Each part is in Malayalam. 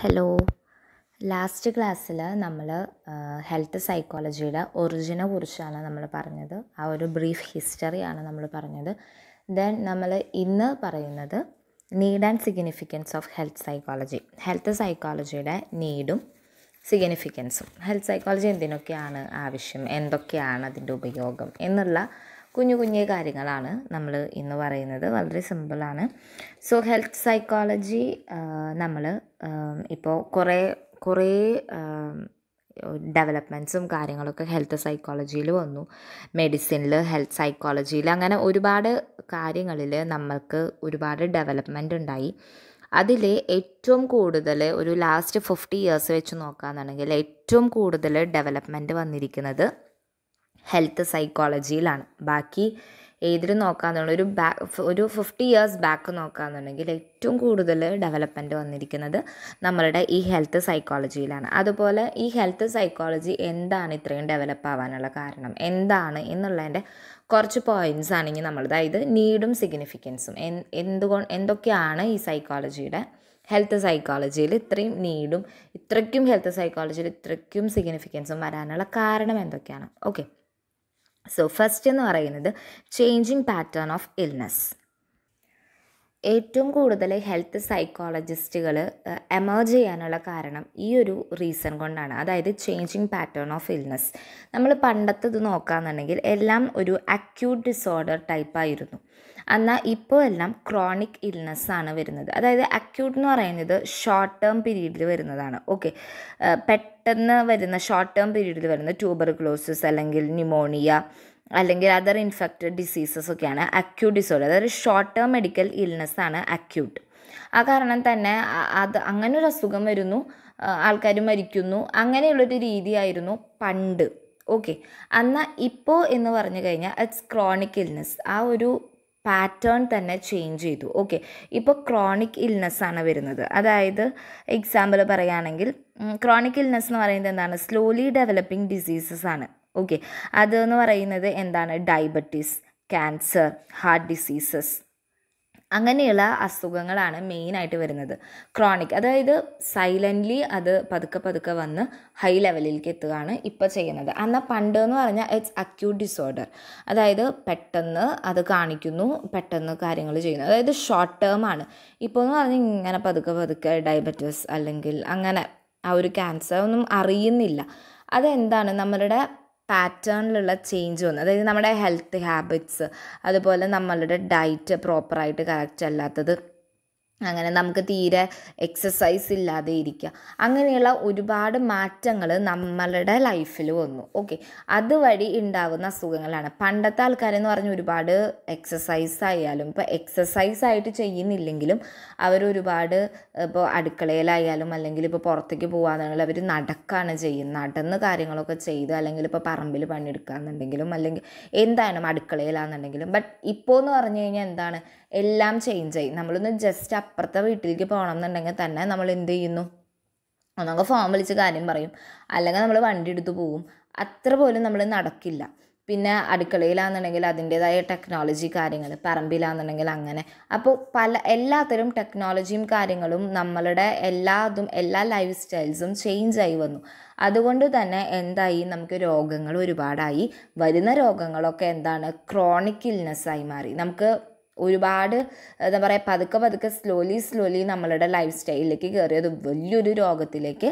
ഹലോ ലാസ്റ്റ് ക്ലാസ്സിൽ നമ്മൾ ഹെൽത്ത് സൈക്കോളജിയുടെ ഒറിജിനെ കുറിച്ചാണ് നമ്മൾ പറഞ്ഞത് ആ ഒരു ബ്രീഫ് ഹിസ്റ്ററിയാണ് നമ്മൾ പറഞ്ഞത് ദെൻ നമ്മൾ ഇന്ന് പറയുന്നത് need and significance of health psychology health സൈക്കോളജിയുടെ നീഡും സിഗ്നിഫിക്കൻസും ഹെൽത്ത് സൈക്കോളജി എന്തിനൊക്കെയാണ് ആവശ്യം എന്തൊക്കെയാണ് അതിൻ്റെ ഉപയോഗം എന്നുള്ള കുഞ്ഞു കുഞ്ഞു കാര്യങ്ങളാണ് നമ്മൾ ഇന്ന് പറയുന്നത് വളരെ സിമ്പിളാണ് സോ ഹെൽത്ത് സൈക്കോളജി നമ്മൾ ഇപ്പോൾ കുറേ കുറേ ഡെവലപ്മെൻറ്റ്സും കാര്യങ്ങളൊക്കെ ഹെൽത്ത് സൈക്കോളജിയിൽ വന്നു മെഡിസിനിൽ ഹെൽത്ത് സൈക്കോളജിയിൽ അങ്ങനെ ഒരുപാട് കാര്യങ്ങളിൽ നമ്മൾക്ക് ഒരുപാട് ഡെവലപ്മെൻ്റ് ഉണ്ടായി അതിൽ ഏറ്റവും കൂടുതൽ ഒരു ലാസ്റ്റ് ഫിഫ്റ്റി ഇയേഴ്സ് വെച്ച് നോക്കുകയാണെന്നുണ്ടെങ്കിൽ ഏറ്റവും കൂടുതൽ ഡെവലപ്മെൻറ്റ് വന്നിരിക്കുന്നത് ഹെൽത്ത് സൈക്കോളജിയിലാണ് ബാക്കി ഏതിന് നോക്കാന്നുള്ളൊരു ഒരു ബാ ഒരു ഫിഫ്റ്റി ഇയേഴ്സ് ബാക്ക് നോക്കുകയാണെന്നുണ്ടെങ്കിൽ ഏറ്റവും കൂടുതൽ ഡെവലപ്മെൻറ്റ് വന്നിരിക്കുന്നത് നമ്മളുടെ ഈ ഹെൽത്ത് സൈക്കോളജിയിലാണ് അതുപോലെ ഈ ഹെൽത്ത് സൈക്കോളജി എന്താണ് ഇത്രയും ഡെവലപ്പ് ആവാനുള്ള കാരണം എന്താണ് എന്നുള്ളതിൻ്റെ കുറച്ച് പോയിൻറ്റ്സ് ആണെങ്കിൽ നമ്മൾ അതായത് നീഡും സിഗ്നിഫിക്കൻസും എന്തുകൊണ്ട് എന്തൊക്കെയാണ് ഈ സൈക്കോളജിയുടെ ഹെൽത്ത് സൈക്കോളജിയിൽ ഇത്രയും നീഡും ഇത്രയ്ക്കും ഹെൽത്ത് സൈക്കോളജിയിൽ ഇത്രയ്ക്കും സിഗ്നിഫിക്കൻസും വരാനുള്ള കാരണം എന്തൊക്കെയാണ് ഓക്കെ സോ ഫസ്റ്റ് എന്ന് പറയുന്നത് ചേഞ്ചിങ് പാറ്റേൺ ഓഫ് ഇൽനെസ് ഏറ്റവും കൂടുതൽ ഹെൽത്ത് സൈക്കോളജിസ്റ്റുകൾ എമർജ് ചെയ്യാനുള്ള കാരണം ഈ ഒരു റീസൺ കൊണ്ടാണ് അതായത് ചേഞ്ചിങ് പാറ്റേൺ ഓഫ് ഇൽനെസ് നമ്മൾ പണ്ടത്തെ ഇത് നോക്കുകയാണെന്നുണ്ടെങ്കിൽ എല്ലാം ഒരു അക്യൂട്ട് ഡിസോർഡർ ടൈപ്പായിരുന്നു എന്നാൽ ഇപ്പോൾ എല്ലാം ക്രോണിക് ഇൽനെസ് ആണ് വരുന്നത് അതായത് അക്യൂട്ട് എന്ന് പറയുന്നത് ഷോർട്ട് ടേം പീരീഡിൽ വരുന്നതാണ് ഓക്കെ പെട്ടെന്ന് വരുന്ന ഷോർട്ട് ടേം പീരീഡിൽ വരുന്ന ട്യൂബർ ക്ലോസസ് അല്ലെങ്കിൽ ന്യൂമോണിയ അല്ലെങ്കിൽ അതർ ഇൻഫെക്റ്റഡ് ഡിസീസസ് ഒക്കെയാണ് അക്യൂട്ട് ഡിസോർഡർ അതായത് ഷോർട്ട് ടേം മെഡിക്കൽ ഇൽനെസ് ആണ് അക്യൂട്ട് ആ കാരണം തന്നെ അത് അങ്ങനെ ഒരു അസുഖം വരുന്നു ആൾക്കാർ മരിക്കുന്നു അങ്ങനെയുള്ളൊരു രീതിയായിരുന്നു പണ്ട് ഓക്കെ എന്നാൽ ഇപ്പോൾ എന്ന് പറഞ്ഞു കഴിഞ്ഞാൽ ഇറ്റ്സ് ക്രോണിക് ഇൽനെസ് ആ ഒരു പാറ്റേൺ തന്നെ ചേഞ്ച് ചെയ്തു ഓക്കെ ഇപ്പോൾ ക്രോണിക് ആണ് വരുന്നത് അതായത് എക്സാമ്പിൾ പറയുകയാണെങ്കിൽ ക്രോണിക് ഇൽനെസ് എന്ന് പറയുന്നത് എന്താണ് സ്ലോലി ഡെവലപ്പിംഗ് ഡിസീസസ് ആണ് ഓക്കെ അതെന്ന് പറയുന്നത് എന്താണ് ഡയബറ്റീസ് ക്യാൻസർ ഹാർട്ട് ഡിസീസസ് അങ്ങനെയുള്ള അസുഖങ്ങളാണ് മെയിനായിട്ട് വരുന്നത് ക്രോണിക് അതായത് സൈലൻ്റ്ലി അത് പതുക്കെ പതുക്കെ വന്ന് ഹൈ ലെവലിലേക്ക് എത്തുകയാണ് ഇപ്പോൾ ചെയ്യുന്നത് എന്നാൽ പണ്ട് എന്ന് പറഞ്ഞാൽ ഇറ്റ്സ് അക്യൂട്ട് ഡിസോർഡർ അതായത് പെട്ടെന്ന് അത് കാണിക്കുന്നു പെട്ടെന്ന് കാര്യങ്ങൾ ചെയ്യുന്നു അതായത് ഷോർട്ട് ടേം ആണ് ഇപ്പോൾ എന്ന് പറഞ്ഞാൽ ഇങ്ങനെ പതുക്കെ പതുക്കെ ഡയബറ്റീസ് അല്ലെങ്കിൽ അങ്ങനെ ആ ഒരു ക്യാൻസർ ഒന്നും അറിയുന്നില്ല അതെന്താണ് നമ്മളുടെ പാറ്റേണിലുള്ള ചേഞ്ച് വന്നു അതായത് നമ്മുടെ ഹെൽത്ത് ഹാബിറ്റ്സ് അതുപോലെ നമ്മളുടെ ഡയറ്റ് പ്രോപ്പറായിട്ട് കറക്റ്റ് അല്ലാത്തത് അങ്ങനെ നമുക്ക് തീരെ എക്സസൈസ് ഇല്ലാതെ ഇരിക്കുക അങ്ങനെയുള്ള ഒരുപാട് മാറ്റങ്ങൾ നമ്മളുടെ ലൈഫിൽ വന്നു ഓക്കെ അതുവഴി ഉണ്ടാകുന്ന അസുഖങ്ങളാണ് പണ്ടത്തെ ആൾക്കാരെന്ന് പറഞ്ഞ് ഒരുപാട് എക്സസൈസ് ആയാലും ഇപ്പോൾ എക്സസൈസ് ആയിട്ട് ചെയ്യുന്നില്ലെങ്കിലും അവർ ഒരുപാട് ഇപ്പോൾ അടുക്കളയിലായാലും അല്ലെങ്കിൽ ഇപ്പോൾ പുറത്തേക്ക് പോകാന്നുണ്ടെങ്കിൽ അവർ നടക്കാണ് ചെയ്യുന്നത് നടന്ന് കാര്യങ്ങളൊക്കെ ചെയ്ത് അല്ലെങ്കിൽ ഇപ്പോൾ പറമ്പിൽ പണിയെടുക്കുകയെന്നുണ്ടെങ്കിലും അല്ലെങ്കിൽ എന്താണ് അടുക്കളയിലാണെന്നുണ്ടെങ്കിലും ബട്ട് ഇപ്പോൾ എന്ന് പറഞ്ഞു കഴിഞ്ഞാൽ എന്താണ് എല്ലാം ചേഞ്ച് ആയി നമ്മളൊന്ന് ജസ്റ്റ് അപ്പുറത്തെ വീട്ടിലേക്ക് പോകണം എന്നുണ്ടെങ്കിൽ തന്നെ നമ്മൾ എന്ത് ചെയ്യുന്നു ഒന്നൊക്കെ ഫോം വിളിച്ച് കാര്യം പറയും അല്ലെങ്കിൽ നമ്മൾ വണ്ടി എടുത്ത് പോകും അത്ര പോലും നമ്മൾ നടക്കില്ല പിന്നെ അടുക്കളയിലാണെന്നുണ്ടെങ്കിൽ അതിൻ്റേതായ ടെക്നോളജി കാര്യങ്ങൾ പറമ്പിലാണെന്നുണ്ടെങ്കിൽ അങ്ങനെ അപ്പോൾ പല എല്ലാത്തരം ടെക്നോളജിയും കാര്യങ്ങളും നമ്മളുടെ എല്ലാതും എല്ലാ ലൈഫ് സ്റ്റൈൽസും ചേഞ്ച് ആയി വന്നു അതുകൊണ്ട് തന്നെ എന്തായി നമുക്ക് രോഗങ്ങൾ ഒരുപാടായി വരുന്ന രോഗങ്ങളൊക്കെ എന്താണ് ക്രോണിക് ഇൽനെസ്സായി മാറി നമുക്ക് ഒരുപാട് എന്താ പറയുക പതുക്കെ പതുക്കെ സ്ലോലി സ്ലോലി നമ്മളുടെ ലൈഫ് സ്റ്റൈലിലേക്ക് കയറിയത് വലിയൊരു രോഗത്തിലേക്ക്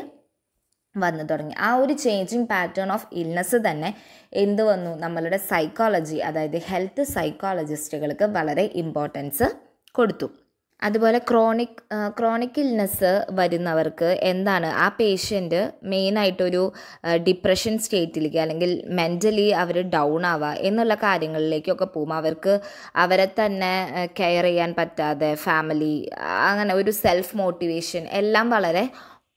വന്നു തുടങ്ങി ആ ഒരു ചേഞ്ചിങ് പാറ്റേൺ ഓഫ് ഇൽനെസ് തന്നെ എന്ത് വന്നു നമ്മളുടെ സൈക്കോളജി അതായത് ഹെൽത്ത് സൈക്കോളജിസ്റ്റുകൾക്ക് വളരെ ഇമ്പോർട്ടൻസ് കൊടുത്തു അതുപോലെ ക്രോണിക് ക്രോണിക് ഇൽനെസ് വരുന്നവർക്ക് എന്താണ് ആ പേഷ്യൻ്റ് മെയിനായിട്ടൊരു ഡിപ്രഷൻ സ്റ്റേറ്റിലേക്ക് അല്ലെങ്കിൽ മെൻ്റലി അവർ ഡൗൺ ആവുക എന്നുള്ള കാര്യങ്ങളിലേക്കൊക്കെ പോകും അവർക്ക് അവരെ തന്നെ കെയർ ചെയ്യാൻ പറ്റാതെ ഫാമിലി അങ്ങനെ ഒരു സെൽഫ് മോട്ടിവേഷൻ എല്ലാം വളരെ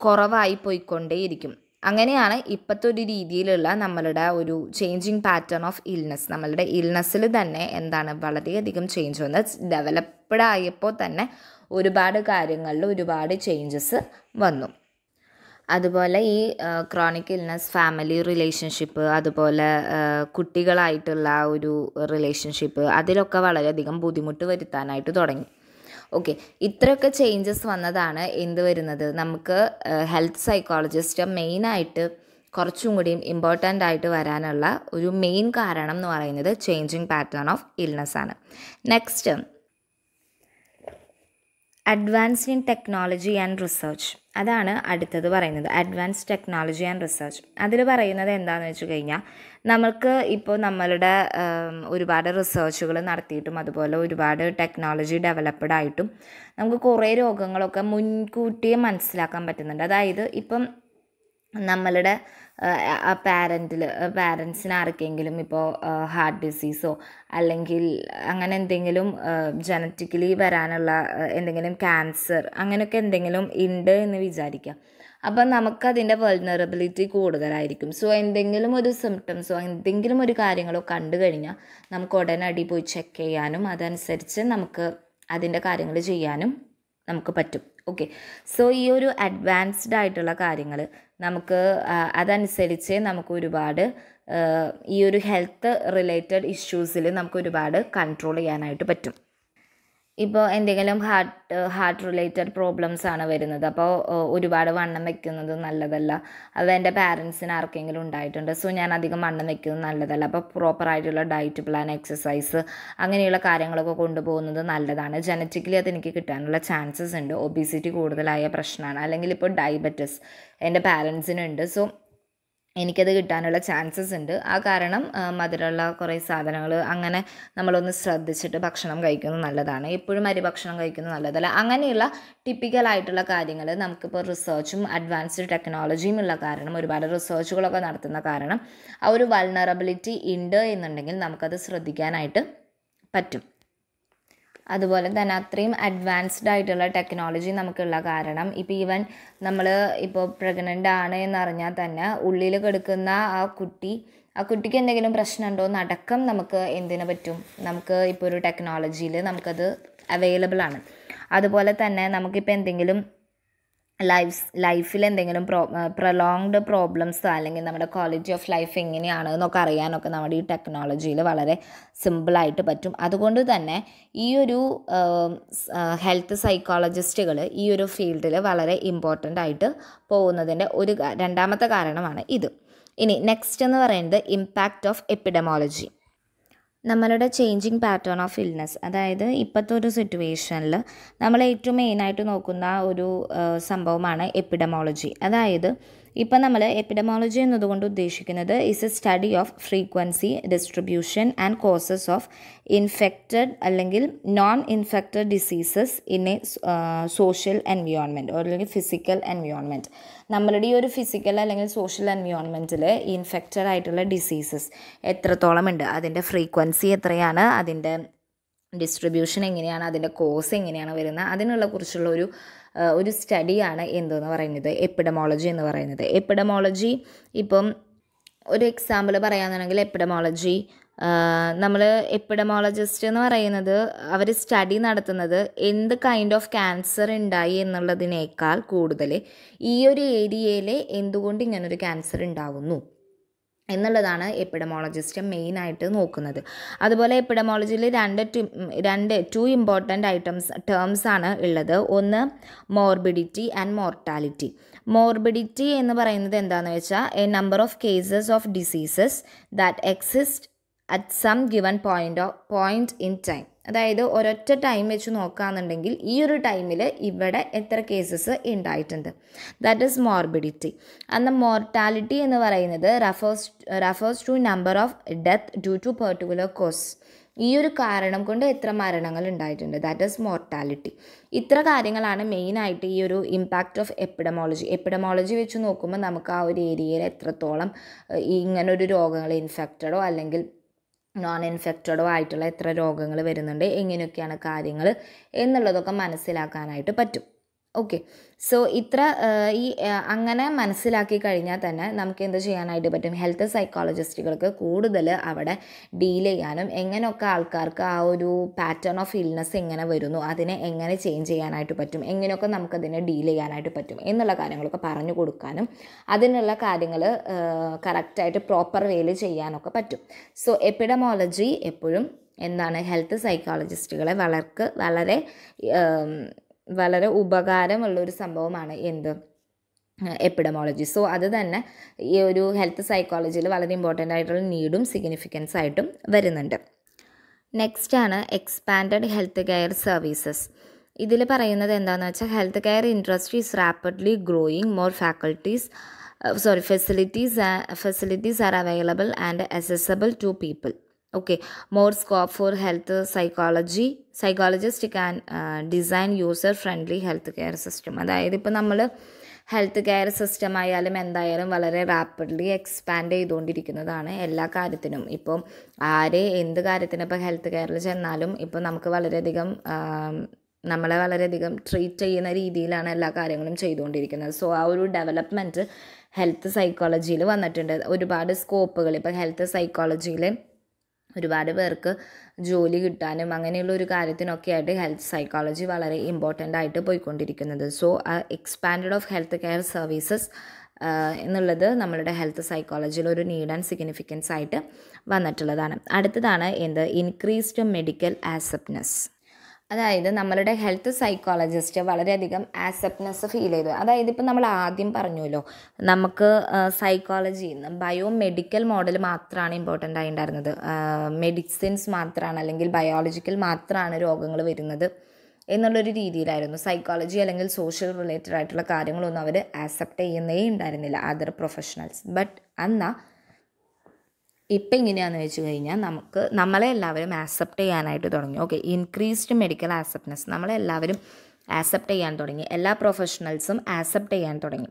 കുറവായി പോയിക്കൊണ്ടേയിരിക്കും അങ്ങനെയാണ് ഇപ്പോഴത്തെ ഒരു രീതിയിലുള്ള നമ്മളുടെ ഒരു ചേഞ്ചിങ് പാറ്റേൺ ഓഫ് ഇൽനെസ് നമ്മളുടെ ഇൽനെസ്സിൽ തന്നെ എന്താണ് വളരെയധികം ചേഞ്ച് വന്നത് ഡെവലപ്ഡ് ആയപ്പോൾ തന്നെ ഒരുപാട് കാര്യങ്ങളിൽ ഒരുപാട് ചേഞ്ചസ് വന്നു അതുപോലെ ഈ ക്രോണിക് ഇൽനെസ് ഫാമിലി റിലേഷൻഷിപ്പ് അതുപോലെ കുട്ടികളായിട്ടുള്ള ഒരു റിലേഷൻഷിപ്പ് അതിലൊക്കെ വളരെയധികം ബുദ്ധിമുട്ട് വരുത്താനായിട്ട് തുടങ്ങി ഓക്കെ ഇത്രയൊക്കെ ചേഞ്ചസ് വന്നതാണ് എന്ത് വരുന്നത് നമുക്ക് ഹെൽത്ത് സൈക്കോളജിസ്റ്റ് മെയിനായിട്ട് കുറച്ചും കൂടിയും ഇമ്പോർട്ടൻ്റ് ആയിട്ട് വരാനുള്ള ഒരു മെയിൻ കാരണം എന്ന് പറയുന്നത് ചേഞ്ചിങ് പാറ്റേൺ ഓഫ് ഇൽനെസ് ആണ് next advanced in technology and research അതാണ് അടുത്തത് പറയുന്നത് അഡ്വാൻസ്ഡ് ടെക്നോളജി ആൻഡ് റിസർച്ച് അതിൽ പറയുന്നത് എന്താണെന്ന് വെച്ച് കഴിഞ്ഞാൽ നമ്മൾക്ക് ഇപ്പോൾ നമ്മളുടെ ഒരുപാട് റിസർച്ചുകൾ നടത്തിയിട്ടും അതുപോലെ ഒരുപാട് ടെക്നോളജി ഡെവലപ്ഡ് ആയിട്ടും നമുക്ക് കുറേ രോഗങ്ങളൊക്കെ മുൻകൂട്ടിയെ മനസ്സിലാക്കാൻ പറ്റുന്നുണ്ട് അതായത് ഇപ്പം നമ്മളുടെ പാരൻ്റിൽ പാരൻസിന് ആർക്കെങ്കിലും ഇപ്പോൾ ഹാർട്ട് ഡിസീസോ അല്ലെങ്കിൽ അങ്ങനെ എന്തെങ്കിലും ജനറ്റിക്കലി വരാനുള്ള എന്തെങ്കിലും ക്യാൻസർ അങ്ങനെയൊക്കെ എന്തെങ്കിലും ഉണ്ട് എന്ന് വിചാരിക്കാം അപ്പം നമുക്കതിൻ്റെ വെൾനറബിലിറ്റി കൂടുതലായിരിക്കും സോ എന്തെങ്കിലും ഒരു സിംറ്റംസോ എന്തെങ്കിലും ഒരു കാര്യങ്ങളോ കണ്ടു കഴിഞ്ഞാൽ നമുക്ക് ഉടനടി പോയി ചെക്ക് ചെയ്യാനും അതനുസരിച്ച് നമുക്ക് അതിൻ്റെ കാര്യങ്ങൾ ചെയ്യാനും നമുക്ക് പറ്റും ഓക്കെ സോ ഈ ഒരു അഡ്വാൻസ്ഡ് ആയിട്ടുള്ള കാര്യങ്ങൾ നമുക്ക് അതനുസരിച്ച് നമുക്ക് ഒരുപാട് ഈ ഒരു ഹെൽത്ത് റിലേറ്റഡ് ഇഷ്യൂസിൽ നമുക്ക് ഒരുപാട് കൺട്രോൾ ചെയ്യാനായിട്ട് പറ്റും ഇപ്പോൾ എന്തെങ്കിലും ഹാർട്ട് ഹാർട്ട് റിലേറ്റഡ് പ്രോബ്ലംസ് ആണ് വരുന്നത് അപ്പോൾ ഒരുപാട് വണ്ണം വെക്കുന്നത് നല്ലതല്ല അത് എൻ്റെ പാരൻസിന് ആർക്കെങ്കിലും ഉണ്ടായിട്ടുണ്ട് സോ ഞാൻ അധികം വണ്ണം വെക്കുന്നത് നല്ലതല്ല അപ്പോൾ പ്രോപ്പറായിട്ടുള്ള ഡയറ്റ് പ്ലാൻ എക്സസൈസ് അങ്ങനെയുള്ള കാര്യങ്ങളൊക്കെ കൊണ്ടുപോകുന്നത് നല്ലതാണ് ജനറ്റിക്കലി അതെനിക്ക് കിട്ടാനുള്ള ചാൻസസ് ഉണ്ട് ഒബിസിറ്റി കൂടുതലായ പ്രശ്നമാണ് അല്ലെങ്കിൽ ഇപ്പോൾ ഡയബറ്റിസ് എൻ്റെ പാരൻസിനുണ്ട് സോ എനിക്കത് കിട്ടാനുള്ള ചാൻസസ് ഉണ്ട് ആ കാരണം മധുരമുള്ള കുറേ സാധനങ്ങൾ അങ്ങനെ നമ്മളൊന്ന് ശ്രദ്ധിച്ചിട്ട് ഭക്ഷണം കഴിക്കുന്നത് നല്ലതാണ് എപ്പോഴും അരി ഭക്ഷണം കഴിക്കുന്നത് നല്ലതല്ല അങ്ങനെയുള്ള ടിപ്പിക്കലായിട്ടുള്ള കാര്യങ്ങൾ നമുക്കിപ്പോൾ റിസർച്ചും അഡ്വാൻസ്ഡ് ടെക്നോളജിയും ഉള്ള കാരണം ഒരുപാട് റിസർച്ചുകളൊക്കെ നടത്തുന്ന കാരണം ആ ഒരു വൾണറബിലിറ്റി ഉണ്ട് എന്നുണ്ടെങ്കിൽ നമുക്കത് ശ്രദ്ധിക്കാനായിട്ട് പറ്റും അതുപോലെ തന്നെ അത്രയും അഡ്വാൻസ്ഡ് ആയിട്ടുള്ള ടെക്നോളജി നമുക്കുള്ള കാരണം ഇപ്പം ഈവൻ നമ്മൾ ഇപ്പോൾ പ്രഗ്നൻ്റ് ആണ് എന്നറിഞ്ഞാൽ തന്നെ ഉള്ളിൽ കിടക്കുന്ന ആ കുട്ടി ആ കുട്ടിക്ക് എന്തെങ്കിലും പ്രശ്നമുണ്ടോ എന്നടക്കം നമുക്ക് എന്തിനു പറ്റും നമുക്ക് ഇപ്പോൾ ഒരു ടെക്നോളജിയിൽ നമുക്കത് അവൈലബിൾ ആണ് അതുപോലെ തന്നെ നമുക്കിപ്പോൾ എന്തെങ്കിലും ലൈഫ് ലൈഫിൽ എന്തെങ്കിലും പ്രോ പ്രൊലോങ്ഡ് പ്രോബ്ലംസ് അല്ലെങ്കിൽ നമ്മുടെ ക്വാളിറ്റി ഓഫ് ലൈഫ് എങ്ങനെയാണ് എന്നൊക്കെ അറിയാനൊക്കെ നമ്മുടെ ഈ ടെക്നോളജിയിൽ വളരെ സിമ്പിളായിട്ട് പറ്റും അതുകൊണ്ട് തന്നെ ഈ ഒരു ഹെൽത്ത് സൈക്കോളജിസ്റ്റുകൾ ഈ ഒരു ഫീൽഡിൽ വളരെ ഇമ്പോർട്ടൻ്റ് ആയിട്ട് പോകുന്നതിൻ്റെ ഒരു രണ്ടാമത്തെ കാരണമാണ് ഇത് ഇനി നെക്സ്റ്റ് എന്ന് പറയുന്നത് ഇമ്പാക്റ്റ് ഓഫ് എപ്പിഡമോളജി നമ്മളുടെ ചേഞ്ചിങ് പാറ്റേൺ ഓഫ് ഇൽനെസ് അതായത് ഇപ്പോഴത്തെ ഒരു സിറ്റുവേഷനിൽ നമ്മൾ ഏറ്റവും മെയിനായിട്ട് നോക്കുന്ന ഒരു സംഭവമാണ് എപ്പിഡമോളജി അതായത് ഇപ്പം നമ്മൾ എപ്പിഡമോളജി എന്നതുകൊണ്ട് ഉദ്ദേശിക്കുന്നത് is a study of frequency distribution and causes of infected അല്ലെങ്കിൽ non infected diseases in a social environment അല്ലെങ്കിൽ ഫിസിക്കൽ എൻവിയോൺമെൻറ്റ് നമ്മളുടെ ഈ ഒരു ഫിസിക്കൽ അല്ലെങ്കിൽ സോഷ്യൽ എൻവിയോൺമെൻറ്റിൽ ഇൻഫെക്റ്റഡ് ആയിട്ടുള്ള ഡിസീസസ് എത്രത്തോളം ഉണ്ട് അതിൻ്റെ ഫ്രീക്വൻസി എത്രയാണ് അതിൻ്റെ ഡിസ്ട്രിബ്യൂഷൻ എങ്ങനെയാണ് അതിൻ്റെ കോസ് എങ്ങനെയാണ് വരുന്നത് അതിനുള്ള കുറിച്ചുള്ള ഒരു ഒരു സ്റ്റഡിയാണ് എന്തെന്ന് പറയുന്നത് എപ്പിഡമോളജി എന്ന് പറയുന്നത് എപ്പിഡമോളജി ഇപ്പം ഒരു എക്സാമ്പിൾ പറയുകയാണെന്നുണ്ടെങ്കിൽ എപ്പിഡമോളജി നമ്മൾ എപ്പിഡമോളജിസ്റ്റ് എന്ന് പറയുന്നത് അവർ സ്റ്റഡി നടത്തുന്നത് എന്ത് കൈൻഡ് ഓഫ് ക്യാൻസർ ഉണ്ടായി എന്നുള്ളതിനേക്കാൾ കൂടുതൽ ഈ ഒരു ഏരിയയിൽ എന്തുകൊണ്ട് ഇങ്ങനൊരു ക്യാൻസർ ഉണ്ടാകുന്നു എന്നുള്ളതാണ് എപ്പിഡമോളജിസ്റ്റ് മെയിനായിട്ട് നോക്കുന്നത് അതുപോലെ എപ്പിഡമോളജിയിൽ രണ്ട് രണ്ട് ടു ഇമ്പോർട്ടൻ്റ് ഐറ്റംസ് ടേംസ് ആണ് ഉള്ളത് ഒന്ന് മോർബിഡിറ്റി ആൻഡ് മോർട്ടാലിറ്റി മോർബിഡിറ്റി എന്ന് പറയുന്നത് എന്താണെന്ന് വെച്ചാൽ a number of cases of diseases that exist at some given point of point in time അതായത് ഒരൊറ്റ ടൈം വെച്ച് നോക്കുകയാണെന്നുണ്ടെങ്കിൽ ഈ ഒരു ടൈമിൽ ഇവിടെ എത്ര കേസസ് ഉണ്ടായിട്ടുണ്ട് that is morbidity and mortality എന്ന് പറയുന്നത് refers refers to number of death due to particular cause ഈ ഒരു കാരണം കൊണ്ട് എത്ര മരണങ്ങൾ ഉണ്ടായിട്ടുണ്ട് ദാറ്റ് ഈസ് മോർട്ടാലിറ്റി ഇത്ര കാര്യങ്ങളാണ് മെയിനായിട്ട് ഈ ഒരു ഇമ്പാക്റ്റ് ഓഫ് എപ്പിഡമോളജി എപ്പിഡമോളജി വെച്ച് നോക്കുമ്പോൾ നമുക്ക് ആ ഒരു ഏരിയയിൽ എത്രത്തോളം ഇങ്ങനൊരു രോഗങ്ങൾ ഇൻഫെക്റ്റഡോ അല്ലെങ്കിൽ നോൺ ഇൻഫെക്റ്റഡോ ആയിട്ടുള്ള എത്ര രോഗങ്ങൾ വരുന്നുണ്ട് എങ്ങനെയൊക്കെയാണ് കാര്യങ്ങൾ എന്നുള്ളതൊക്കെ മനസ്സിലാക്കാനായിട്ട് പറ്റും ഓക്കെ സോ ഇത്ര ഈ അങ്ങനെ മനസ്സിലാക്കി കഴിഞ്ഞാൽ തന്നെ നമുക്ക് എന്ത് ചെയ്യാനായിട്ട് പറ്റും ഹെൽത്ത് സൈക്കോളജിസ്റ്റുകൾക്ക് കൂടുതൽ അവിടെ ഡീൽ ചെയ്യാനും എങ്ങനെയൊക്കെ ആൾക്കാർക്ക് ആ ഒരു പാറ്റേൺ ഓഫ് ഇൽനെസ് എങ്ങനെ വരുന്നു അതിനെ എങ്ങനെ ചേഞ്ച് ചെയ്യാനായിട്ട് പറ്റും എങ്ങനെയൊക്കെ നമുക്കതിനെ ഡീൽ ചെയ്യാനായിട്ട് പറ്റും എന്നുള്ള കാര്യങ്ങളൊക്കെ പറഞ്ഞു കൊടുക്കാനും അതിനുള്ള കാര്യങ്ങൾ കറക്റ്റായിട്ട് പ്രോപ്പർ വേയിൽ ചെയ്യാനൊക്കെ പറ്റും സോ എപ്പിഡമോളജി എപ്പോഴും എന്താണ് ഹെൽത്ത് സൈക്കോളജിസ്റ്റുകളെ വളർക്ക് വളരെ വളരെ ഉപകാരമുള്ള ഒരു സംഭവമാണ് എന്ത് എപ്പിഡമോളജി സോ അത് തന്നെ ഈ ഒരു ഹെൽത്ത് സൈക്കോളജിയിൽ വളരെ ഇമ്പോർട്ടൻ്റ് ആയിട്ടുള്ള നീഡും സിഗ്നിഫിക്കൻസ് ആയിട്ടും വരുന്നുണ്ട് നെക്സ്റ്റ് ആണ് എക്സ്പാൻഡഡ് ഹെൽത്ത് കെയർ സർവീസസ് ഇതിൽ പറയുന്നത് എന്താണെന്ന് വെച്ചാൽ health care industry is rapidly growing more faculties sorry facilities facilities are available and accessible to people okay more scope for health psychology psychologist can design user friendly health care system അതായത് ഇപ്പോൾ നമ്മൾ ഹെൽത്ത് കെയർ സിസ്റ്റം ആയാലും എന്തായാലും വളരെ റാപ്പിഡ്ലി എക്സ്പാൻഡ് ചെയ്തുകൊണ്ടിരിക്കുന്നതാണ് എല്ലാ കാര്യത്തിനും ഇപ്പം ആര് എന്ത് കാര്യത്തിനും ഇപ്പോൾ ഹെൽത്ത് കെയറിൽ ചെന്നാലും ഇപ്പോൾ നമുക്ക് വളരെയധികം നമ്മളെ വളരെയധികം ട്രീറ്റ് ചെയ്യുന്ന രീതിയിലാണ് എല്ലാ കാര്യങ്ങളും ചെയ്തുകൊണ്ടിരിക്കുന്നത് സോ ആ ഒരു ഡെവലപ്മെൻറ്റ് ഹെൽത്ത് സൈക്കോളജിയിൽ വന്നിട്ടുണ്ട് ഒരുപാട് സ്കോപ്പുകൾ ഇപ്പം ഹെൽത്ത് സൈക്കോളജിയിൽ ഒരുപാട് പേർക്ക് ജോലി കിട്ടാനും അങ്ങനെയുള്ള ഒരു കാര്യത്തിനൊക്കെ ആയിട്ട് ഹെൽത്ത് സൈക്കോളജി വളരെ ഇമ്പോർട്ടൻ്റ് ആയിട്ട് പോയിക്കൊണ്ടിരിക്കുന്നത് so expand of health care services എന്നുള്ളത് നമ്മളുടെ ഹെൽത്ത് സൈക്കോളജിയിൽ ഒരു നീഡ് ആൻഡ് സിഗ്നിഫിക്കൻസ് ആയിട്ട് വന്നിട്ടുള്ളതാണ് അടുത്തതാണ് എന്ത് ഇൻക്രീസ്ഡ് മെഡിക്കൽ ആസപ്റ്റ്നെസ് അതായത് നമ്മളുടെ ഹെൽത്ത് സൈക്കോളജിസ്റ്റ് വളരെയധികം ആസെപ്റ്റ്നെസ് ഫീൽ ചെയ്തു അതായത് ഇപ്പം നമ്മൾ ആദ്യം പറഞ്ഞല്ലോ നമുക്ക് സൈക്കോളജി ബയോ മെഡിക്കൽ മോഡൽ മാത്രമാണ് ഇമ്പോർട്ടൻ്റ് ആയി ഉണ്ടായിരുന്നത് മെഡിസിൻസ് മാത്രമാണ് അല്ലെങ്കിൽ ബയോളജിക്കൽ മാത്രമാണ് രോഗങ്ങൾ വരുന്നത് എന്നുള്ളൊരു രീതിയിലായിരുന്നു സൈക്കോളജി അല്ലെങ്കിൽ സോഷ്യൽ റിലേറ്റഡ് ആയിട്ടുള്ള കാര്യങ്ങളൊന്നും അവർ ആക്സെപ്റ്റ് ചെയ്യുന്നേ ഉണ്ടായിരുന്നില്ല അതർ പ്രൊഫഷണൽസ് ബട്ട് എന്നാൽ ഇപ്പം എങ്ങനെയാണെന്ന് വെച്ച് കഴിഞ്ഞാൽ നമുക്ക് നമ്മളെ എല്ലാവരും ആക്സെപ്റ്റ് ചെയ്യാനായിട്ട് തുടങ്ങി ഓക്കെ ഇൻക്രീസ്ഡ് മെഡിക്കൽ ആക്സെപ്റ്റ്നെസ് നമ്മളെല്ലാവരും ആക്സെപ്റ്റ് ചെയ്യാൻ തുടങ്ങി എല്ലാ പ്രൊഫഷണൽസും ആക്സെപ്റ്റ് ചെയ്യാൻ തുടങ്ങി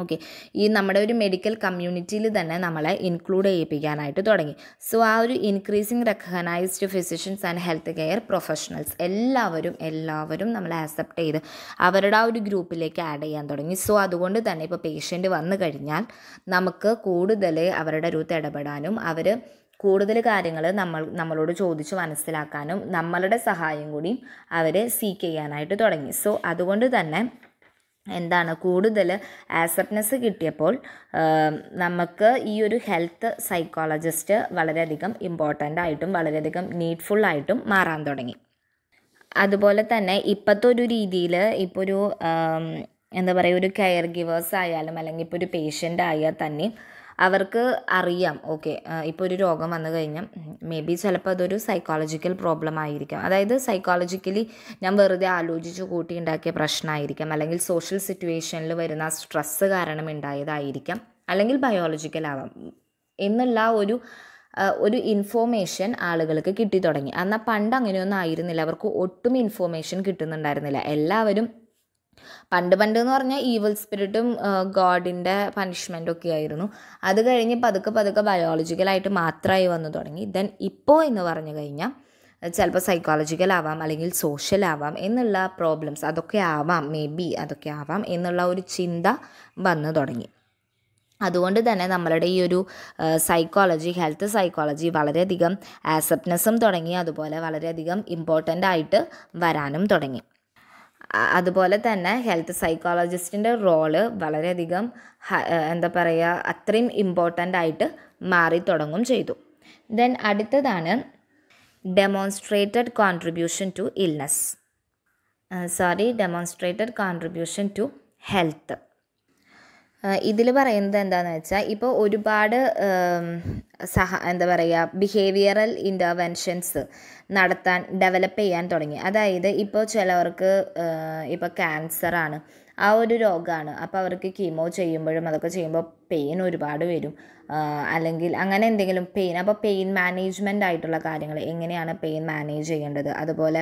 ഓക്കെ ഈ നമ്മുടെ ഒരു മെഡിക്കൽ കമ്മ്യൂണിറ്റിയിൽ തന്നെ നമ്മളെ ഇൻക്ലൂഡ് ചെയ്യിപ്പിക്കാനായിട്ട് തുടങ്ങി സോ ആ ഒരു increasing recognized physicians and health care professionals എല്ലാവരും എല്ലാവരും നമ്മളെ ആക്സെപ്റ്റ് ചെയ്ത് അവരുടെ ആ ഒരു ഗ്രൂപ്പിലേക്ക് ആഡ് ചെയ്യാൻ തുടങ്ങി സോ അതുകൊണ്ട് തന്നെ ഇപ്പോൾ പേഷ്യൻ്റ് വന്നു കഴിഞ്ഞാൽ നമുക്ക് കൂടുതൽ അവരുടെ ഒരു ഇടപെടാനും അവർ കൂടുതൽ കാര്യങ്ങൾ നമ്മൾ നമ്മളോട് ചോദിച്ച് മനസ്സിലാക്കാനും നമ്മളുടെ സഹായം കൂടിയും അവരെ സീക്ക് ചെയ്യാനായിട്ട് തുടങ്ങി സോ അതുകൊണ്ട് തന്നെ എന്താണ് കൂടുതൽ ആസപ്റ്റ്നെസ് കിട്ടിയപ്പോൾ നമുക്ക് ഈ ഒരു ഹെൽത്ത് സൈക്കോളജിസ്റ്റ് വളരെയധികം ഇമ്പോർട്ടൻ്റ് ആയിട്ടും വളരെയധികം നീഡ്ഫുൾ ആയിട്ടും മാറാൻ തുടങ്ങി അതുപോലെ തന്നെ ഇപ്പോഴത്തെ ഒരു രീതിയിൽ ഇപ്പോൾ ഒരു എന്താ പറയുക ഒരു കെയർ ഗിവേഴ്സ് ആയാലും അല്ലെങ്കിൽ ഇപ്പോൾ ഒരു പേഷ്യൻ്റ് ആയാൽ തന്നെ അവർക്ക് അറിയാം ഓക്കെ ഇപ്പോൾ ഒരു രോഗം വന്നു കഴിഞ്ഞാൽ മേ ബി ചിലപ്പോൾ അതൊരു സൈക്കോളജിക്കൽ പ്രോബ്ലം ആയിരിക്കാം അതായത് സൈക്കോളജിക്കലി ഞാൻ വെറുതെ ആലോചിച്ച് കൂട്ടി ഉണ്ടാക്കിയ പ്രശ്നമായിരിക്കാം അല്ലെങ്കിൽ സോഷ്യൽ സിറ്റുവേഷനിൽ വരുന്ന സ്ട്രെസ്സ് കാരണം ഉണ്ടായതായിരിക്കാം അല്ലെങ്കിൽ ബയോളജിക്കൽ ആവാം എന്നുള്ള ഒരു ഒരു ഇൻഫോർമേഷൻ ആളുകൾക്ക് കിട്ടി തുടങ്ങി എന്നാൽ പണ്ട് അങ്ങനെയൊന്നും ആയിരുന്നില്ല അവർക്ക് ഒട്ടും ഇൻഫോർമേഷൻ കിട്ടുന്നുണ്ടായിരുന്നില്ല എല്ലാവരും പണ്ട് പണ്ട് എന്ന് പറഞ്ഞാൽ ഈവൽ സ്പിരിറ്റും ഗോഡിൻ്റെ പണിഷ്മെൻ്റും ഒക്കെ ആയിരുന്നു അത് കഴിഞ്ഞ് പതുക്കെ പതുക്കെ ബയോളജിക്കലായിട്ട് മാത്രമായി വന്നു തുടങ്ങി ദെൻ ഇപ്പോൾ എന്ന് പറഞ്ഞു കഴിഞ്ഞാൽ ചിലപ്പോൾ സൈക്കോളജിക്കൽ ആവാം അല്ലെങ്കിൽ സോഷ്യൽ ആവാം എന്നുള്ള പ്രോബ്ലംസ് അതൊക്കെ ആവാം മേ ബി അതൊക്കെ ആവാം എന്നുള്ള ഒരു ചിന്ത വന്നു തുടങ്ങി അതുകൊണ്ട് തന്നെ നമ്മളുടെ ഈ ഒരു സൈക്കോളജി ഹെൽത്ത് സൈക്കോളജി വളരെയധികം ആസപ്റ്റ്നെസ്സും തുടങ്ങി അതുപോലെ വളരെയധികം ഇമ്പോർട്ടൻ്റ് ആയിട്ട് വരാനും തുടങ്ങി അതുപോലെ തന്നെ ഹെൽത്ത് സൈക്കോളജിസ്റ്റിൻ്റെ റോള് വളരെയധികം എന്താ പറയുക അത്രയും ഇമ്പോർട്ടൻ്റ് ആയിട്ട് മാറി തുടങ്ങും ചെയ്തു ദെൻ അടുത്തതാണ് demonstrated contribution to illness sorry demonstrated contribution to health ഇതിൽ പറയുന്നത് എന്താണെന്ന് വെച്ചാൽ ഇപ്പോൾ ഒരുപാട് സഹ എന്താ പറയുക ബിഹേവിയറൽ ഇൻ്റർവെൻഷൻസ് നടത്താൻ ഡെവലപ്പ് ചെയ്യാൻ തുടങ്ങി അതായത് ഇപ്പോൾ ചിലവർക്ക് ഇപ്പോൾ ക്യാൻസറാണ് ആ ഒരു രോഗമാണ് അപ്പോൾ അവർക്ക് കീമോ ചെയ്യുമ്പോഴും അതൊക്കെ ചെയ്യുമ്പോൾ പെയിൻ ഒരുപാട് വരും അല്ലെങ്കിൽ അങ്ങനെ എന്തെങ്കിലും പെയിൻ അപ്പോൾ പെയിൻ മാനേജ്മെൻ്റ് ആയിട്ടുള്ള കാര്യങ്ങൾ എങ്ങനെയാണ് പെയിൻ മാനേജ് ചെയ്യേണ്ടത് അതുപോലെ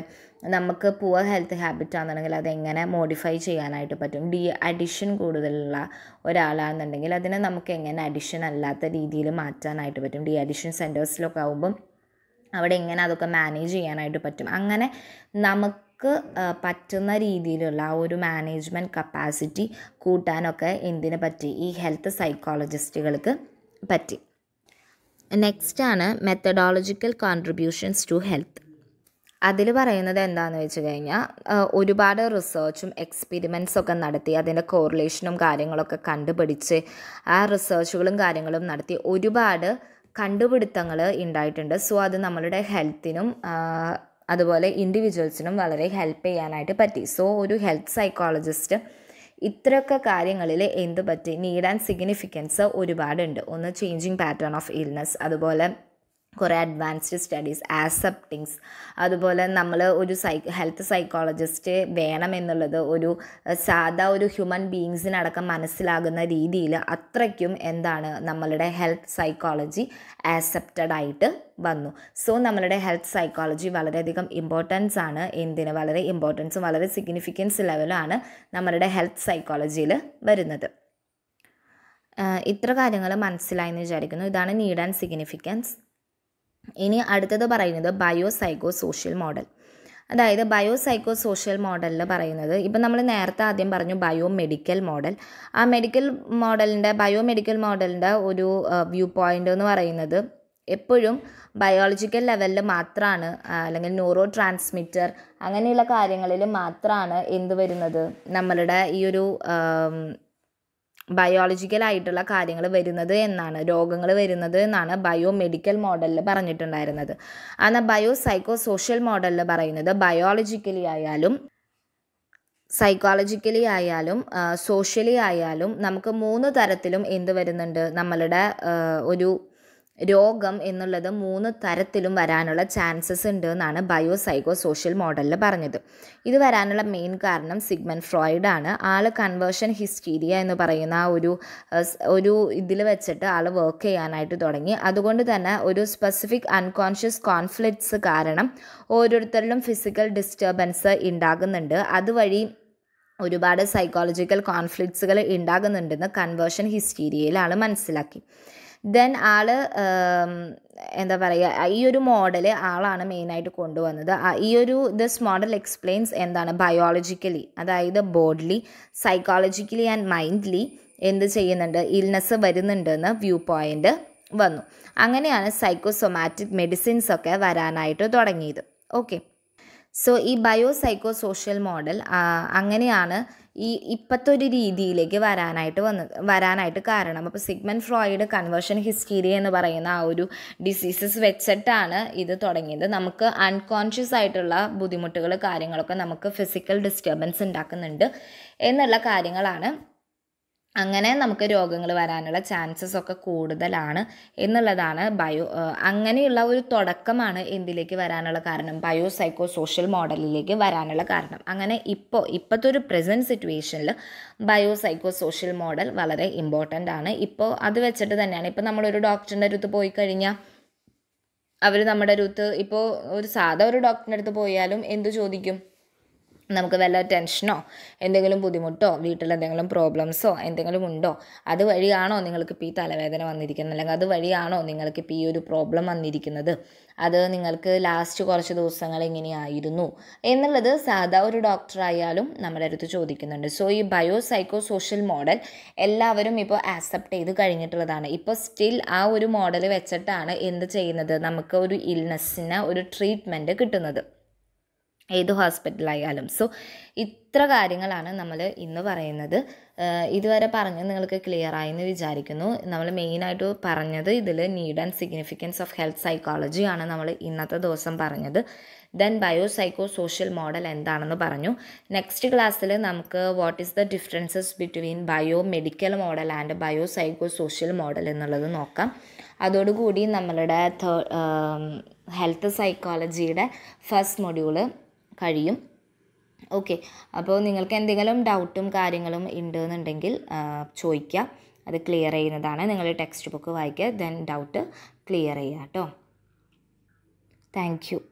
നമുക്ക് പുവർ ഹെൽത്ത് ഹാബിറ്റ് ആണെന്നുണ്ടെങ്കിൽ അതെങ്ങനെ മോഡിഫൈ ചെയ്യാനായിട്ട് പറ്റും ഡി അഡിഷൻ കൂടുതലുള്ള ഒരാളാണെന്നുണ്ടെങ്കിൽ അതിനെ നമുക്ക് എങ്ങനെ അഡിഷൻ അല്ലാത്ത രീതിയിൽ മാറ്റാനായിട്ട് പറ്റും ഡി അഡിഷൻ സെൻറ്റേഴ്സിലൊക്കെ ആകുമ്പം അവിടെ എങ്ങനെ അതൊക്കെ മാനേജ് ചെയ്യാനായിട്ട് പറ്റും അങ്ങനെ നമുക്ക് നമുക്ക് പറ്റുന്ന രീതിയിലുള്ള ആ ഒരു മാനേജ്മെൻറ്റ് കപ്പാസിറ്റി കൂട്ടാനൊക്കെ എന്തിനു പറ്റി ഈ ഹെൽത്ത് സൈക്കോളജിസ്റ്റുകൾക്ക് പറ്റി നെക്സ്റ്റ് ആണ് മെത്തഡോളജിക്കൽ കോൺട്രിബ്യൂഷൻസ് ടു ഹെൽത്ത് അതിൽ പറയുന്നത് എന്താണെന്ന് വെച്ച് കഴിഞ്ഞാൽ ഒരുപാട് റിസർച്ചും ഒക്കെ നടത്തി അതിൻ്റെ കോറിലേഷനും കാര്യങ്ങളൊക്കെ കണ്ടുപിടിച്ച് ആ റിസർച്ചുകളും കാര്യങ്ങളും നടത്തി ഒരുപാട് കണ്ടുപിടുത്തങ്ങൾ ഉണ്ടായിട്ടുണ്ട് സോ അത് നമ്മളുടെ ഹെൽത്തിനും അതുപോലെ ഇൻഡിവിജ്വൽസിനും വളരെ ഹെൽപ്പ് ചെയ്യാനായിട്ട് പറ്റി സോ ഒരു ഹെൽത്ത് സൈക്കോളജിസ്റ്റ് ഇത്രയൊക്കെ കാര്യങ്ങളിൽ എന്ത് പറ്റി നീഡ് ആൻഡ് സിഗ്നിഫിക്കൻസ് ഒരുപാടുണ്ട് ഒന്ന് ചേഞ്ചിങ് പാറ്റേൺ ഓഫ് ഇൽനെസ് അതുപോലെ കുറേ അഡ്വാൻസ്ഡ് സ്റ്റഡീസ് ആസെപ്റ്റിങ്സ് അതുപോലെ നമ്മൾ ഒരു സൈ ഹെൽത്ത് സൈക്കോളജിസ്റ്റ് വേണമെന്നുള്ളത് ഒരു സാധാ ഒരു ഹ്യൂമൻ ബീങ്സിനടക്കം മനസ്സിലാകുന്ന രീതിയിൽ അത്രയ്ക്കും എന്താണ് നമ്മളുടെ ഹെൽത്ത് സൈക്കോളജി ആസെപ്റ്റഡ് ആയിട്ട് വന്നു സോ നമ്മളുടെ ഹെൽത്ത് സൈക്കോളജി വളരെയധികം ഇമ്പോർട്ടൻസ് ആണ് എന്തിന് വളരെ ഇമ്പോർട്ടൻസും വളരെ സിഗ്നിഫിക്കൻസ് ലെവലാണ് നമ്മളുടെ ഹെൽത്ത് സൈക്കോളജിയിൽ വരുന്നത് ഇത്ര കാര്യങ്ങൾ മനസ്സിലായെന്ന് വിചാരിക്കുന്നു ഇതാണ് നീഡ് ആൻഡ് സിഗ്നിഫിക്കൻസ് ഇനി അടുത്തത് പറയുന്നത് ബയോ സൈക്കോ സോഷ്യൽ മോഡൽ അതായത് ബയോ സൈക്കോ സോഷ്യൽ മോഡലിൽ പറയുന്നത് ഇപ്പം നമ്മൾ നേരത്തെ ആദ്യം പറഞ്ഞു ബയോ മെഡിക്കൽ മോഡൽ ആ മെഡിക്കൽ മോഡലിൻ്റെ ബയോ മെഡിക്കൽ മോഡലിൻ്റെ ഒരു വ്യൂ പോയിൻ്റ് എന്ന് പറയുന്നത് എപ്പോഴും ബയോളജിക്കൽ ലെവലിൽ മാത്രമാണ് അല്ലെങ്കിൽ ന്യൂറോ ട്രാൻസ്മിറ്റർ അങ്ങനെയുള്ള കാര്യങ്ങളിൽ മാത്രമാണ് എന്ത് വരുന്നത് നമ്മളുടെ ഈ ഒരു ബയോളജിക്കലായിട്ടുള്ള കാര്യങ്ങൾ വരുന്നത് എന്നാണ് രോഗങ്ങൾ വരുന്നത് എന്നാണ് ബയോ മെഡിക്കൽ മോഡലിൽ പറഞ്ഞിട്ടുണ്ടായിരുന്നത് എന്നാൽ ബയോ സൈക്കോ സോഷ്യൽ മോഡലിൽ പറയുന്നത് ബയോളജിക്കലി ആയാലും സൈക്കോളജിക്കലി ആയാലും സോഷ്യലി ആയാലും നമുക്ക് മൂന്ന് തരത്തിലും എന്ത് വരുന്നുണ്ട് നമ്മളുടെ ഒരു രോഗം എന്നുള്ളത് മൂന്ന് തരത്തിലും വരാനുള്ള ചാൻസസ് ഉണ്ട് എന്നാണ് ബയോ സൈക്കോ സോഷ്യൽ മോഡലിൽ പറഞ്ഞത് ഇത് വരാനുള്ള മെയിൻ കാരണം സിഗ്മൻ ഫ്രോയിഡ് ആണ് ആൾ കൺവേർഷൻ ഹിസ്റ്റീരിയ എന്ന് പറയുന്ന ഒരു ഒരു ഇതിൽ വെച്ചിട്ട് ആൾ വർക്ക് ചെയ്യാനായിട്ട് തുടങ്ങി അതുകൊണ്ട് തന്നെ ഒരു സ്പെസിഫിക് അൺകോൺഷ്യസ് കോൺഫ്ലിക്ട്സ് കാരണം ഓരോരുത്തരിലും ഫിസിക്കൽ ഡിസ്റ്റർബൻസ് ഉണ്ടാകുന്നുണ്ട് അതുവഴി ഒരുപാട് സൈക്കോളജിക്കൽ കോൺഫ്ലിക്ട്സുകൾ ഉണ്ടാകുന്നുണ്ടെന്ന് കൺവേർഷൻ ഹിസ്റ്റീരിയയിൽ ആൾ മനസ്സിലാക്കി ദെൻ ആൾ എന്താ പറയുക ഈ ഒരു മോഡൽ ആളാണ് മെയിനായിട്ട് കൊണ്ടുവന്നത് ഈ ഒരു ദിസ് മോഡൽ എക്സ്പ്ലെയിൻസ് എന്താണ് ബയോളജിക്കലി അതായത് ബോഡിലി സൈക്കോളജിക്കലി ആൻഡ് മൈൻഡ്ലി എന്ത് ചെയ്യുന്നുണ്ട് ഇൽനെസ് വരുന്നുണ്ടെന്ന് വ്യൂ പോയിൻ്റ് വന്നു അങ്ങനെയാണ് സൈക്കോസൊമാറ്റിക് മെഡിസിൻസ് ഒക്കെ വരാനായിട്ട് തുടങ്ങിയത് ഓക്കെ സോ ഈ ബയോ സൈക്കോ സോഷ്യൽ മോഡൽ അങ്ങനെയാണ് ഈ ഇപ്പോഴത്തെ ഒരു രീതിയിലേക്ക് വരാനായിട്ട് വന്ന് വരാനായിട്ട് കാരണം അപ്പോൾ സിഗ്മൻ ഫ്രോയിഡ് കൺവേർഷൻ ഹിസ്റ്റീരിയ എന്ന് പറയുന്ന ആ ഒരു ഡിസീസസ് വെച്ചിട്ടാണ് ഇത് തുടങ്ങിയത് നമുക്ക് അൺകോൺഷ്യസ് ആയിട്ടുള്ള ബുദ്ധിമുട്ടുകൾ കാര്യങ്ങളൊക്കെ നമുക്ക് ഫിസിക്കൽ ഡിസ്റ്റർബൻസ് ഉണ്ടാക്കുന്നുണ്ട് എന്നുള്ള കാര്യങ്ങളാണ് അങ്ങനെ നമുക്ക് രോഗങ്ങൾ വരാനുള്ള ചാൻസസ് ഒക്കെ കൂടുതലാണ് എന്നുള്ളതാണ് ബയോ അങ്ങനെയുള്ള ഒരു തുടക്കമാണ് എന്തിലേക്ക് വരാനുള്ള കാരണം ബയോ സൈക്കോ സോഷ്യൽ മോഡലിലേക്ക് വരാനുള്ള കാരണം അങ്ങനെ ഇപ്പോൾ ഇപ്പോഴത്തെ ഒരു പ്രസൻറ്റ് സിറ്റുവേഷനിൽ ബയോ സൈക്കോ സോഷ്യൽ മോഡൽ വളരെ ഇമ്പോർട്ടൻ്റ് ആണ് ഇപ്പോൾ അത് വെച്ചിട്ട് തന്നെയാണ് ഇപ്പോൾ നമ്മളൊരു ഡോക്ടറിൻ്റെ അടുത്ത് പോയി കഴിഞ്ഞാൽ അവർ നമ്മുടെ അടുത്ത് ഇപ്പോൾ ഒരു സാധാ ഒരു ഡോക്ടറിൻ്റെ അടുത്ത് പോയാലും എന്ത് ചോദിക്കും നമുക്ക് വല്ല ടെൻഷനോ എന്തെങ്കിലും ബുദ്ധിമുട്ടോ വീട്ടിൽ എന്തെങ്കിലും പ്രോബ്ലംസോ എന്തെങ്കിലും ഉണ്ടോ വഴിയാണോ നിങ്ങൾക്ക് ഇപ്പോൾ ഈ തലവേദന വന്നിരിക്കുന്നത് അല്ലെങ്കിൽ വഴിയാണോ നിങ്ങൾക്ക് ഇപ്പോൾ ഈ ഒരു പ്രോബ്ലം വന്നിരിക്കുന്നത് അത് നിങ്ങൾക്ക് ലാസ്റ്റ് കുറച്ച് ദിവസങ്ങൾ എങ്ങനെയായിരുന്നു എന്നുള്ളത് സാധാ ഒരു ഡോക്ടറായാലും നമ്മുടെ അടുത്ത് ചോദിക്കുന്നുണ്ട് സോ ഈ ബയോ സൈക്കോ സോഷ്യൽ മോഡൽ എല്ലാവരും ഇപ്പോൾ ആക്സെപ്റ്റ് ചെയ്ത് കഴിഞ്ഞിട്ടുള്ളതാണ് ഇപ്പോൾ സ്റ്റിൽ ആ ഒരു മോഡൽ വെച്ചിട്ടാണ് എന്ത് ചെയ്യുന്നത് നമുക്ക് ഒരു ഇൽനെസ്സിന് ഒരു ട്രീറ്റ്മെൻറ്റ് കിട്ടുന്നത് ഏത് ഹോസ്പിറ്റലായാലും സോ ഇത്ര കാര്യങ്ങളാണ് നമ്മൾ ഇന്ന് പറയുന്നത് ഇതുവരെ പറഞ്ഞ് നിങ്ങൾക്ക് ക്ലിയർ ആയെന്ന് വിചാരിക്കുന്നു നമ്മൾ മെയിനായിട്ട് പറഞ്ഞത് ഇതിൽ need and significance of health psychology ആണ് നമ്മൾ ഇന്നത്തെ ദിവസം പറഞ്ഞത് then bio psycho social model എന്താണെന്ന് പറഞ്ഞു നെക്സ്റ്റ് ക്ലാസ്സിൽ നമുക്ക് what is the differences between bio medical model and bio psycho social model എന്നുള്ളത് നോക്കാം അതോടുകൂടി നമ്മളുടെ ഹെൽത്ത് സൈക്കോളജിയുടെ ഫസ്റ്റ് മൊഡ്യൂള് കഴിയും ഓക്കെ അപ്പോൾ നിങ്ങൾക്ക് എന്തെങ്കിലും ഡൗട്ടും കാര്യങ്ങളും ഉണ്ടെന്നുണ്ടെങ്കിൽ ചോദിക്കുക അത് ക്ലിയർ ചെയ്യുന്നതാണ് നിങ്ങൾ ടെക്സ്റ്റ് ബുക്ക് വായിക്കുക ദെൻ ഡൗട്ട് ക്ലിയർ ചെയ്യുക കേട്ടോ താങ്ക്